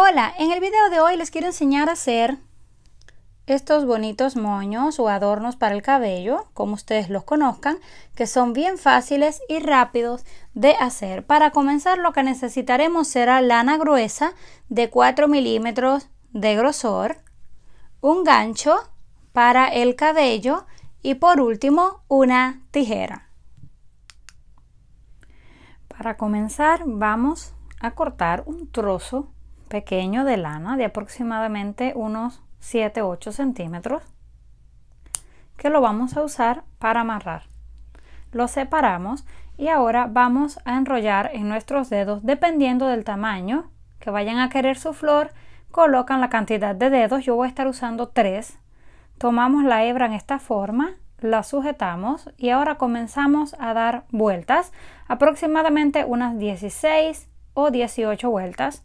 Hola, en el video de hoy les quiero enseñar a hacer estos bonitos moños o adornos para el cabello, como ustedes los conozcan, que son bien fáciles y rápidos de hacer. Para comenzar lo que necesitaremos será lana gruesa de 4 milímetros de grosor, un gancho para el cabello y por último una tijera. Para comenzar vamos a cortar un trozo pequeño de lana de aproximadamente unos 7-8 centímetros que lo vamos a usar para amarrar. Lo separamos y ahora vamos a enrollar en nuestros dedos dependiendo del tamaño que vayan a querer su flor. Colocan la cantidad de dedos, yo voy a estar usando tres Tomamos la hebra en esta forma, la sujetamos y ahora comenzamos a dar vueltas, aproximadamente unas 16 o 18 vueltas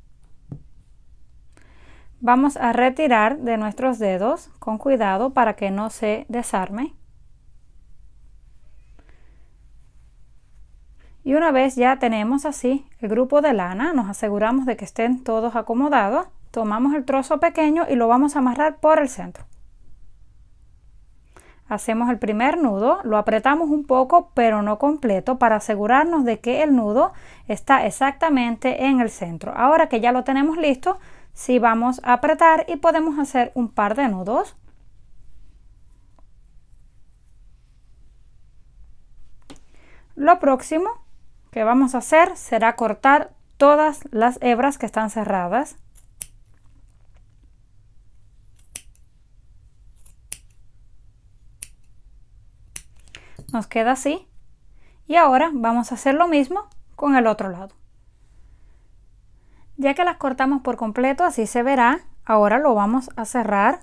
Vamos a retirar de nuestros dedos con cuidado para que no se desarme. Y una vez ya tenemos así el grupo de lana, nos aseguramos de que estén todos acomodados, tomamos el trozo pequeño y lo vamos a amarrar por el centro. Hacemos el primer nudo, lo apretamos un poco pero no completo para asegurarnos de que el nudo está exactamente en el centro. Ahora que ya lo tenemos listo, si vamos a apretar y podemos hacer un par de nudos. Lo próximo que vamos a hacer será cortar todas las hebras que están cerradas. Nos queda así. Y ahora vamos a hacer lo mismo con el otro lado. Ya que las cortamos por completo, así se verá. Ahora lo vamos a cerrar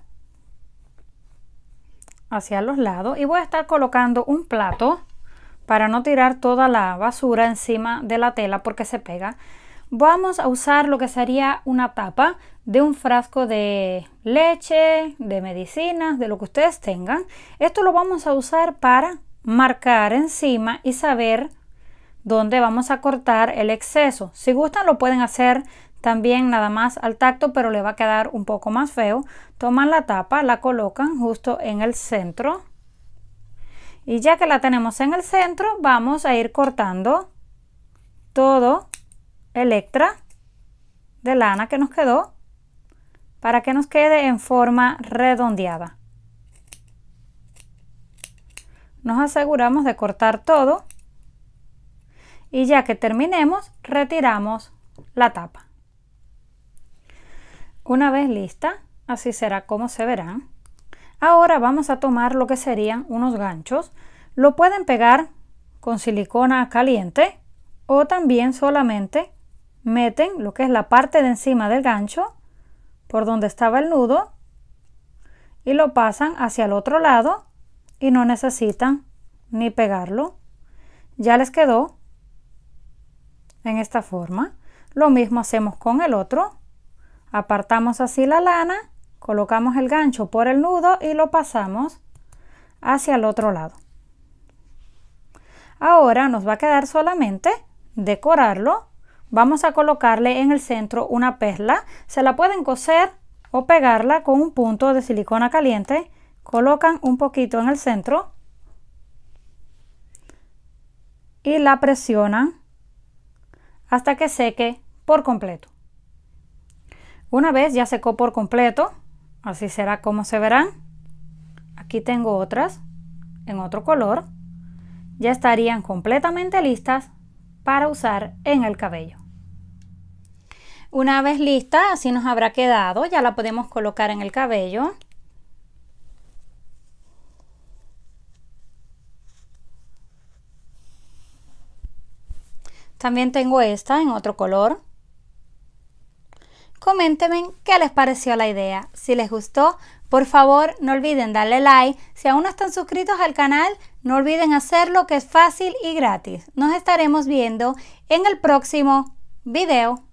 hacia los lados y voy a estar colocando un plato para no tirar toda la basura encima de la tela porque se pega. Vamos a usar lo que sería una tapa de un frasco de leche, de medicinas, de lo que ustedes tengan. Esto lo vamos a usar para marcar encima y saber dónde vamos a cortar el exceso. Si gustan lo pueden hacer también nada más al tacto, pero le va a quedar un poco más feo. Toman la tapa, la colocan justo en el centro. Y ya que la tenemos en el centro, vamos a ir cortando todo el extra de lana que nos quedó para que nos quede en forma redondeada. Nos aseguramos de cortar todo y ya que terminemos retiramos la tapa. Una vez lista, así será como se verán. Ahora vamos a tomar lo que serían unos ganchos. Lo pueden pegar con silicona caliente o también solamente meten lo que es la parte de encima del gancho por donde estaba el nudo y lo pasan hacia el otro lado y no necesitan ni pegarlo. Ya les quedó en esta forma. Lo mismo hacemos con el otro. Apartamos así la lana, colocamos el gancho por el nudo y lo pasamos hacia el otro lado. Ahora nos va a quedar solamente decorarlo. Vamos a colocarle en el centro una perla. Se la pueden coser o pegarla con un punto de silicona caliente. Colocan un poquito en el centro y la presionan hasta que seque por completo. Una vez ya secó por completo, así será como se verán. Aquí tengo otras en otro color. Ya estarían completamente listas para usar en el cabello. Una vez lista, así nos habrá quedado, ya la podemos colocar en el cabello. También tengo esta en otro color coméntenme qué les pareció la idea. Si les gustó, por favor, no olviden darle like. Si aún no están suscritos al canal, no olviden hacerlo que es fácil y gratis. Nos estaremos viendo en el próximo video.